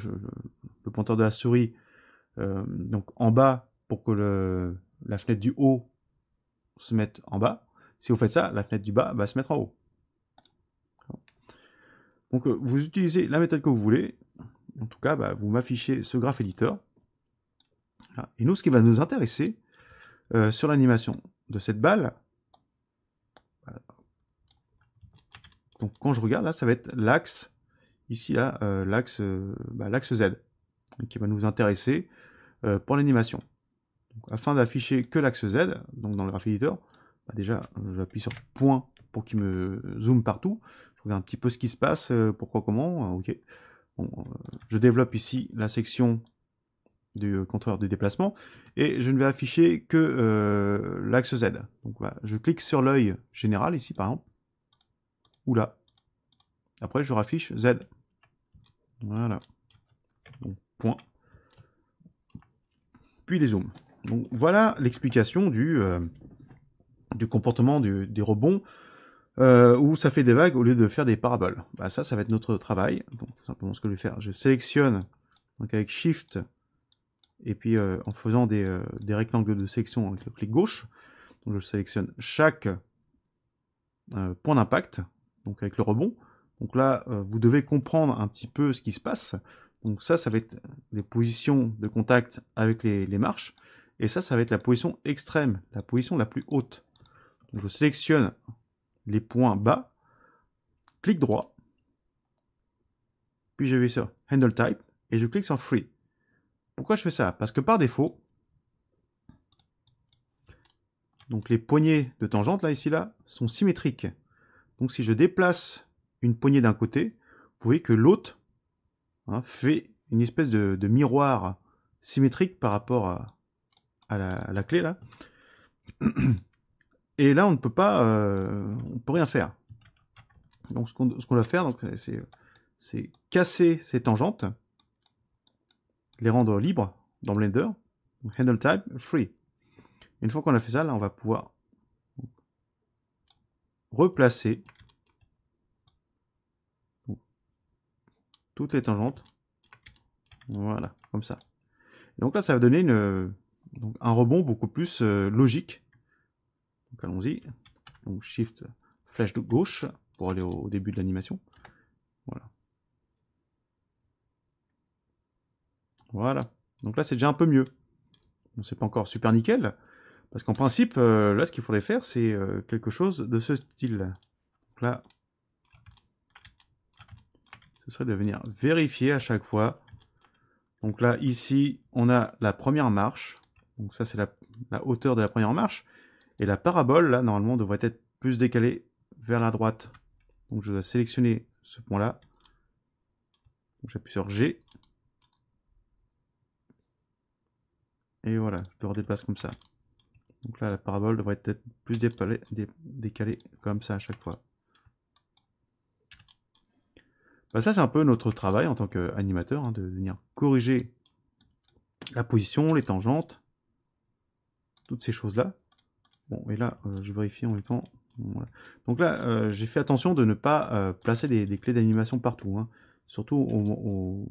pointeur de la souris euh, donc en bas pour que la fenêtre du haut se mette en bas. Si vous faites ça, la fenêtre du bas va se mettre en haut. Donc euh, vous utilisez la méthode que vous voulez. En tout cas, bah, vous m'affichez ce graph éditeur. Et nous, ce qui va nous intéresser euh, sur l'animation de cette balle, donc quand je regarde là, ça va être l'axe, ici là, euh, euh, bah, l'axe Z, qui va nous intéresser euh, pour l'animation. Afin d'afficher que l'axe Z, donc dans le graph editor, bah, déjà j'appuie sur point pour qu'il me zoome partout. Je regarde un petit peu ce qui se passe, pourquoi, comment, ah, ok. je développe ici la section du contrôleur de déplacement et je ne vais afficher que l'axe Z. Donc voilà, bah, je clique sur l'œil général ici par exemple là. Après, je raffiche Z. Voilà. point. Puis des zooms. Donc, voilà l'explication du, euh, du comportement des rebonds euh, où ça fait des vagues au lieu de faire des paraboles. Bah, ça, ça va être notre travail. Donc, tout simplement, ce que je vais faire, je sélectionne donc avec Shift et puis euh, en faisant des, des, rectangles de sélection avec le clic gauche. Donc, je sélectionne chaque point d'impact donc avec le rebond. Donc là, euh, vous devez comprendre un petit peu ce qui se passe. Donc ça, ça va être les positions de contact avec les, marches. Et ça, ça va être la position extrême, la position la plus haute. je sélectionne les points bas, clic droit, puis je vais sur Handle Type, et je clique sur Free. Pourquoi je fais ça Parce que par défaut, donc les poignées de tangente, là, ici, là, sont symétriques. Donc si je déplace une poignée d'un côté, vous voyez que l'autre hein, fait une espèce de, miroir symétrique par rapport à, la, clé là. <clears throat> Et là, on ne peut pas, euh, on peut rien faire. Donc ce qu'on va faire, c'est casser ces tangentes, les rendre libres dans Blender, handle type free. Une fois qu'on a fait ça, là, on va pouvoir replacer toutes les tangentes. Voilà, comme ça. donc là, ça va donner un rebond beaucoup plus euh, logique. allons-y. Donc Shift, flèche de gauche pour aller au, début de l'animation. Voilà. Voilà. Donc là, c'est déjà un peu mieux. on c'est pas encore super nickel, parce qu'en principe, euh, là, ce qu'il faudrait faire, c'est euh, quelque chose de ce style. -là. Donc là, ce serait de venir vérifier à chaque fois. Donc là, ici, on a la première marche. Donc ça, c'est la, hauteur de la première marche. Et la parabole, là, normalement, devrait être plus décalée vers la droite. Donc je dois sélectionner ce point-là. J'appuie sur G. Et voilà, je le redéplace comme ça. Donc là, la parabole devrait être plus décalée comme ça à chaque fois. Bah, ça, c'est un peu notre travail en tant qu'animateur, hein, de venir corriger la position, les tangentes, toutes ces choses-là. Bon, et là, euh, je vérifie en même temps. Donc là, euh, j'ai fait attention de ne pas euh, placer des, clés d'animation partout. Hein. Surtout au,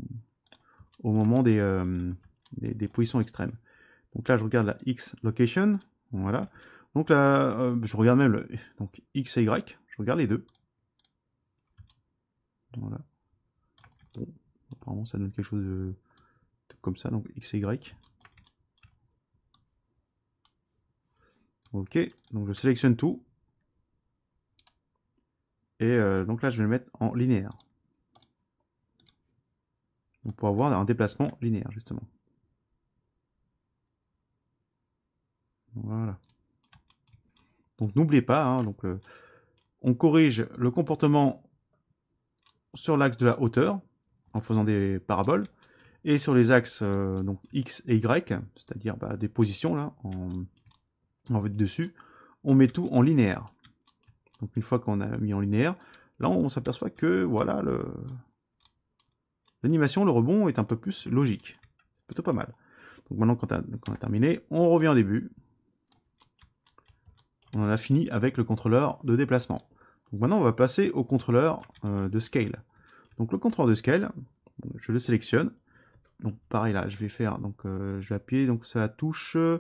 moment des, des, des, positions extrêmes. Donc là, je regarde la X location. Voilà. Donc là, euh, je regarde même le, donc X et Y, je regarde les deux. Voilà. Bon, apparemment ça donne quelque chose de, comme ça, donc X et Y. Ok, donc je sélectionne tout. Et euh, donc là, je vais le mettre en linéaire. Donc pour avoir un déplacement linéaire, justement. Voilà. Donc n'oubliez pas, hein, donc, euh, on corrige le comportement sur l'axe de la hauteur en faisant des paraboles et sur les axes euh, donc x et y, c'est-à-dire bah, des positions là en, en dessus, on met tout en linéaire. Donc une fois qu'on a mis en linéaire, là on s'aperçoit que voilà le l'animation, le rebond est un peu plus logique, plutôt pas mal. Donc maintenant quand on a terminé, on revient au début, on en a fini avec le contrôleur de déplacement. Donc maintenant, on va passer au contrôleur euh, de scale. Donc le contrôleur de scale, je le sélectionne. Donc pareil là, je vais faire, donc euh, je vais appuyer donc ça touche euh,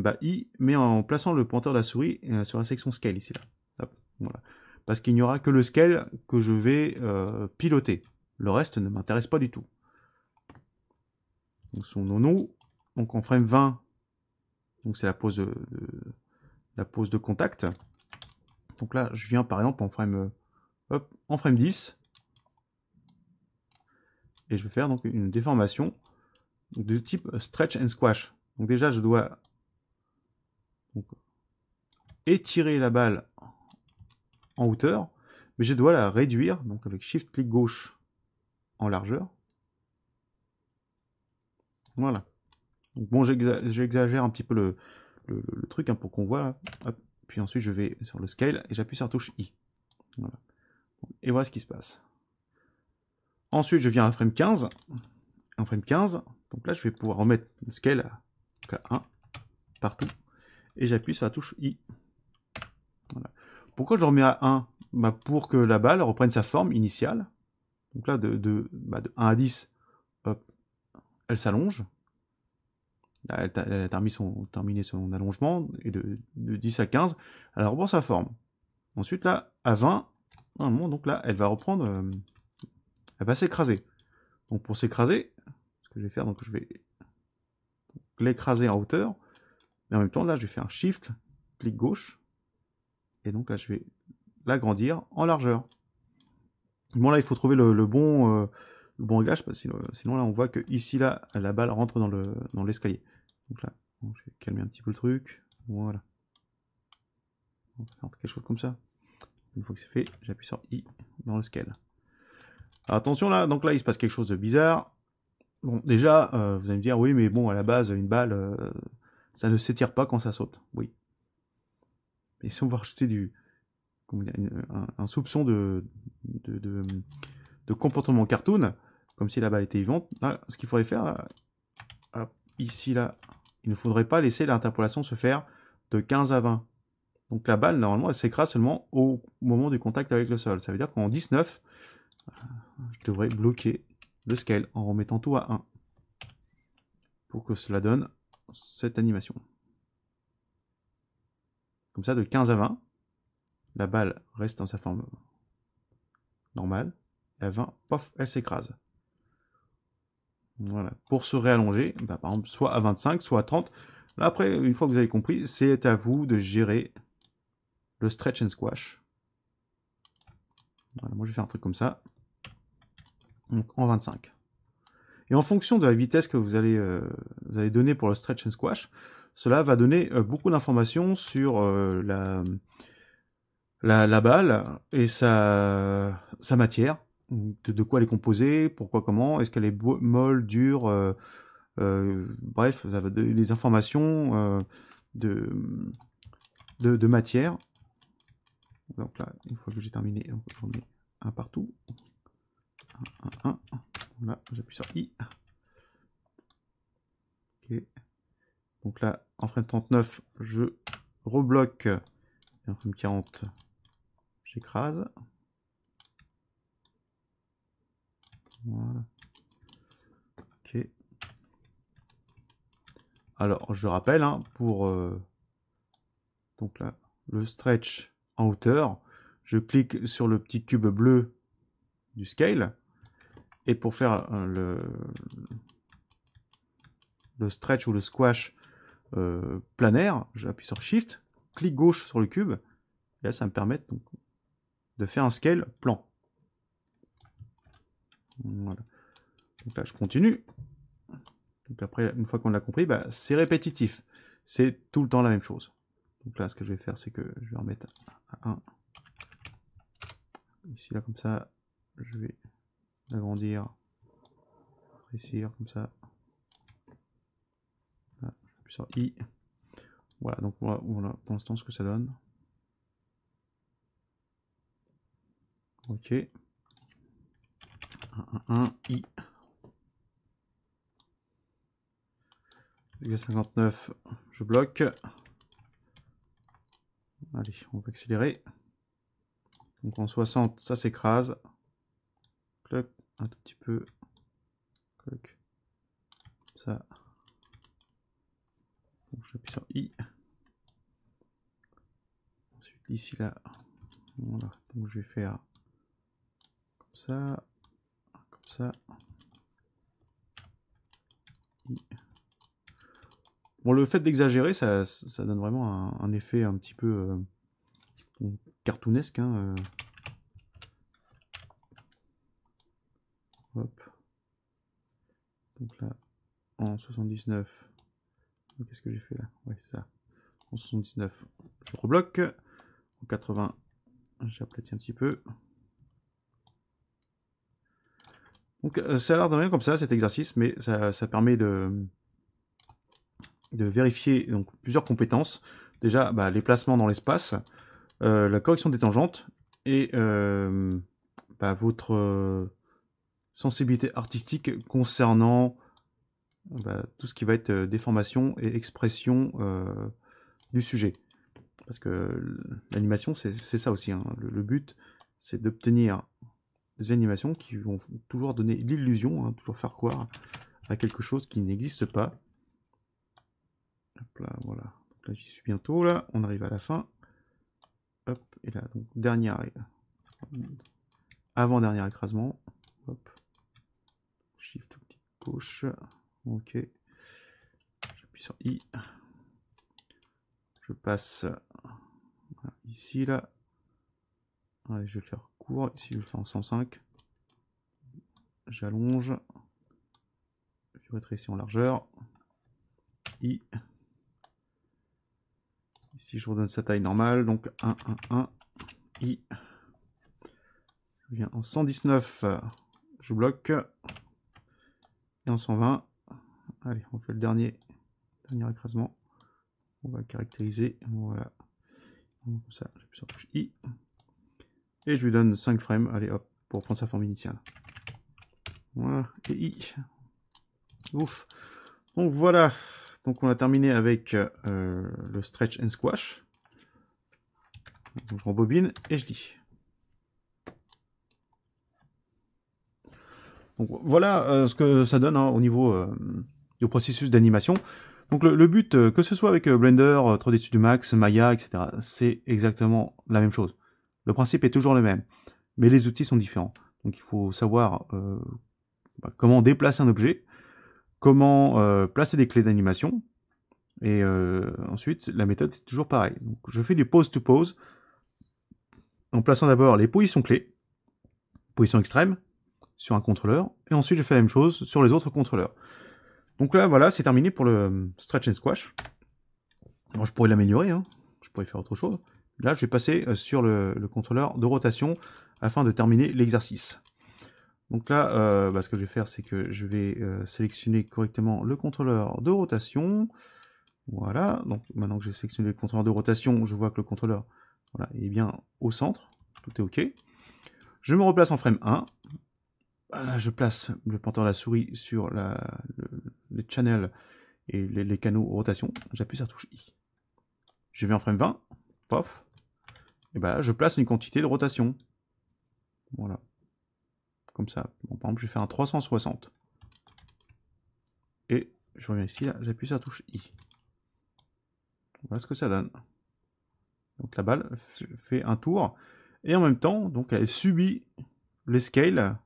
bah, I, mais en plaçant le pointeur de la souris sur la section scale ici là. Parce qu'il n'y aura que le scale que je vais piloter. Le reste ne m'intéresse pas du tout. Donc son nono, donc en frame 20, donc c'est la pose de la pose de contact. Donc là, je viens par exemple en frame, en frame 10. Et je vais faire donc une déformation de type stretch and squash. Donc déjà, je dois étirer la balle en hauteur, mais je dois la réduire, donc avec Shift-clic gauche en largeur. Voilà. bon, j'exagère un petit peu le, le, truc hein, pour qu'on voit. Puis ensuite, je vais sur le scale et j'appuie sur la touche I. Et voilà ce qui se passe. Ensuite, je viens à frame 15. En frame 15, donc là, je vais pouvoir remettre le scale à 1 partout. Et j'appuie sur la touche I. Pourquoi je le remets à 1 bah Pour que la balle reprenne sa forme initiale. Donc là, de, bah de 1 à 10, elle s'allonge elle, elle a terminé son, allongement de, 10 à 15, elle reprend sa forme. Ensuite, là, à 20, donc là, elle va reprendre, euh, elle va s'écraser. Donc pour s'écraser, ce que je vais faire, donc je vais l'écraser en hauteur, mais en même temps, là, je vais faire un shift, clic gauche, et donc là, je vais l'agrandir en largeur. Bon, là, il faut trouver le, bon... le bon euh, parce que sinon, là on voit que ici là la balle rentre dans le dans l'escalier. Donc là, je vais calmer un petit peu le truc. Voilà. On va quelque chose comme ça. Une fois que c'est fait, j'appuie sur I dans le scale. Attention là, donc là il se passe quelque chose de bizarre. Bon, déjà, euh, vous allez me dire, oui, mais bon, à la base, une balle, euh, ça ne s'étire pas quand ça saute. Oui. Et si on va rajouter du, un, soupçon de de, comportement cartoon, comme si la balle était vivante, ce qu'il faudrait faire, ici, là, il ne faudrait pas laisser l'interpolation se faire de 15 à 20. Donc la balle, normalement, elle s'écrase seulement au moment du contact avec le sol. Ça veut dire qu'en 19, euh, je devrais bloquer le scale en remettant tout à 1 pour que cela donne cette animation. Comme ça, de 15 à 20, la balle reste dans sa forme normale, à 20, pof, elle s'écrase. Voilà, pour se réallonger, bah, par exemple, soit à 25, soit à 30. Là, après, une fois que vous avez compris, c'est à vous de gérer le stretch and squash. Voilà, moi, je vais faire un truc comme ça. Donc, en 25. Et en fonction de la vitesse que vous allez, euh, vous allez donner pour le stretch and squash, cela va donner euh, beaucoup d'informations sur euh, la, la, balle et sa, sa matière, de, quoi elle est composée, pourquoi, comment, est-ce qu'elle est molle, dure, euh, euh, bref, ça va des les informations euh, de, de, matière. Donc là, une fois que j'ai terminé, en mets un partout. 1, Là, j'appuie sur I. Ok. Donc là, en frame 39, je rebloque. en frame 40, j'écrase. Alors, je rappelle, hein, pour euh, donc là, le stretch en hauteur, je clique sur le petit cube bleu du scale. Et pour faire euh, le, le stretch ou le squash euh, planaire, j'appuie sur Shift, clic gauche sur le cube. Et là, ça me permet de faire un scale plan. Voilà. Donc là, je continue. Donc après, une fois qu'on l'a compris, bah, c'est répétitif. C'est tout le temps la même chose. Donc là, ce que je vais faire, c'est que je vais remettre à 1. Ici, là, comme ça, je vais agrandir, réussir, comme ça. vais j'appuie sur I. Voilà, donc voilà, voilà pour l'instant ce que ça donne. Ok. 1, i. 59, je bloque. Allez, on va accélérer. Donc en 60, ça s'écrase. Cloc, un tout petit peu. Cloc. Ça. Donc j'appuie sur I. Ensuite ici là. Voilà. Donc je vais faire comme ça ça. Bon, le fait d'exagérer, ça, ça, donne vraiment un, effet un petit peu euh, cartoonesque. Hein, euh. Donc là, en 79. Qu'est-ce que j'ai fait là Ouais, c'est ça. En 79, je rebloque. En 80, j'aplatis un petit peu. Donc euh, ça a l'air de rien comme ça, cet exercice, mais ça, permet de, vérifier donc, plusieurs compétences. Déjà, bah, les placements dans l'espace, euh, la correction des tangentes, et euh, bah, votre sensibilité artistique concernant bah, tout ce qui va être déformation et expression du sujet. Parce que l'animation, c'est ça aussi. Hein. le, but, c'est d'obtenir des animations qui vont toujours donner l'illusion, hein, toujours faire croire à quelque chose qui n'existe pas. Hop là, voilà. là, j'y suis bientôt, là. On arrive à la fin. Hop, et là, donc, dernière... Avant-dernier écrasement. Hop. Shift gauche. Ok. J'appuie sur I. Je passe ici, là. Allez, je vais le faire court, fais en 105, j'allonge, je rétrécis en largeur, i, ici je redonne sa taille normale, donc 1, 1, 1, i, je viens en 119, je bloque, et en 120, allez on fait le dernier, dernier écrasement, on va caractériser, voilà, ça j'appuie sur touche i, et je lui donne 5 frames, allez hop, pour prendre sa forme initiale. Voilà, et i. Ouf. Donc voilà, donc on a terminé avec euh, le stretch and squash. Donc je rembobine et je lis. Donc voilà euh, ce que ça donne hein, au niveau euh, du processus d'animation. Donc le, le but, que ce soit avec Blender, 3D Studio Max, Maya, etc., c'est exactement la même chose. Le principe est toujours le même, mais les outils sont différents. Donc il faut savoir euh, bah, comment déplacer un objet, comment euh, placer des clés d'animation, et euh, ensuite la méthode est toujours pareille. Donc, je fais du pause to pose, en plaçant d'abord les positions clés, positions extrêmes, sur un contrôleur, et ensuite je fais la même chose sur les autres contrôleurs. Donc là voilà c'est terminé pour le stretch and squash. je pourrais l'améliorer, hein. je pourrais faire autre chose. Là, je vais passer euh, sur le, contrôleur de rotation afin de terminer l'exercice. Donc là, euh, bah, ce que je vais faire, c'est que je vais euh, sélectionner correctement le contrôleur de rotation. Voilà, donc maintenant que j'ai sélectionné le contrôleur de rotation, je vois que le contrôleur est bien au centre. Tout est OK. Je me replace en frame 1. je place le penteur de la souris sur le, les channels et les, les canaux rotation. J'appuie sur la touche I. Je vais en frame 20. Pof et eh ben là, je place une quantité de rotation. Voilà. Comme ça. par exemple, je vais un 360. Et je reviens ici, là, j'appuie sur la touche I. Voilà ce que ça donne. Donc la balle fait un tour. Et en même temps, donc elle subit les scales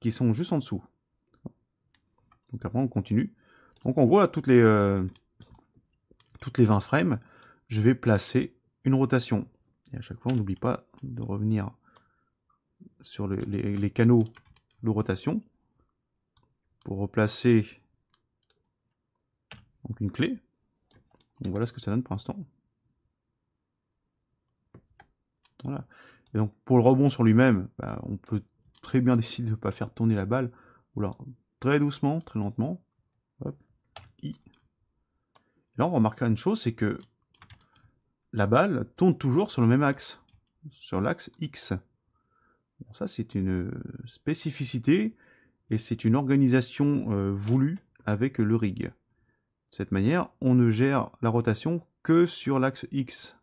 qui sont juste en dessous. Donc après on continue. Donc en gros à toutes les euh, toutes les 20 frames, je vais placer une rotation. Et à chaque fois, on n'oublie pas de revenir sur les, canaux de rotation pour replacer donc une clé. voilà ce que ça donne pour l'instant. Voilà. Et donc pour le rebond sur lui-même, bah, on peut très bien <laughs> décider de ne pas faire tourner la balle. alors très doucement, très lentement. Hop. Là, on remarquera une chose, c'est que la balle tourne toujours sur le même axe, sur l'axe X. ça, c'est une euh, spécificité et c'est une organisation euh, voulue avec le rig. De cette manière, on ne gère la rotation que sur l'axe X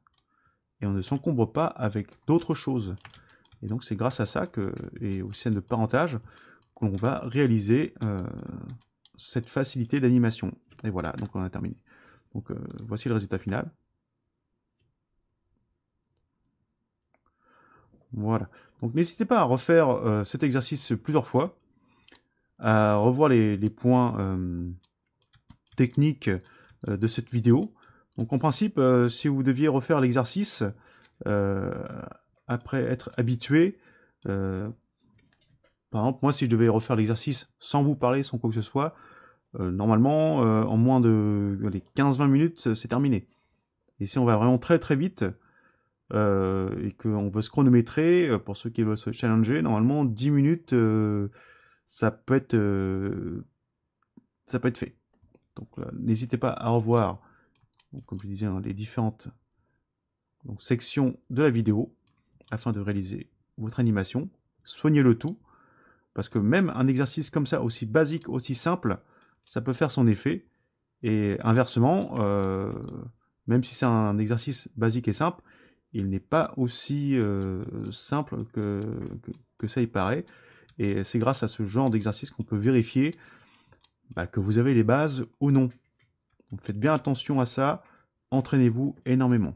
et on ne s'encombre pas avec d'autres choses. Et donc, c'est grâce à ça que, et au système de parentage qu'on va réaliser euh, cette facilité d'animation. Et voilà, donc on a terminé. Donc voici le résultat final. Voilà. Donc n'hésitez pas à refaire euh, cet exercice plusieurs fois, à revoir les, points euh, techniques euh, de cette vidéo. Donc en principe, si vous deviez refaire l'exercice après être habitué, par exemple, moi si je devais refaire l'exercice sans vous parler, sans quoi que ce soit, normalement, en moins de 15-20 minutes, c'est terminé. Et si on va vraiment très très vite, euh, et qu'on veut se chronométrer, euh, pour ceux qui veulent se challenger, normalement 10 minutes, euh, ça, peut être, fait. Donc n'hésitez pas à revoir, comme je disais, hein, les différentes sections de la vidéo afin de réaliser votre animation. Soignez le tout, parce que même un exercice comme ça, aussi basique, aussi simple, ça peut faire son effet. Et inversement, même si c'est un exercice basique et simple, il n'est pas aussi euh, simple que, que, ça y paraît. Et c'est grâce à ce genre d'exercice qu'on peut vérifier bah, que vous avez les bases ou non. Donc faites bien attention à ça, entraînez-vous énormément.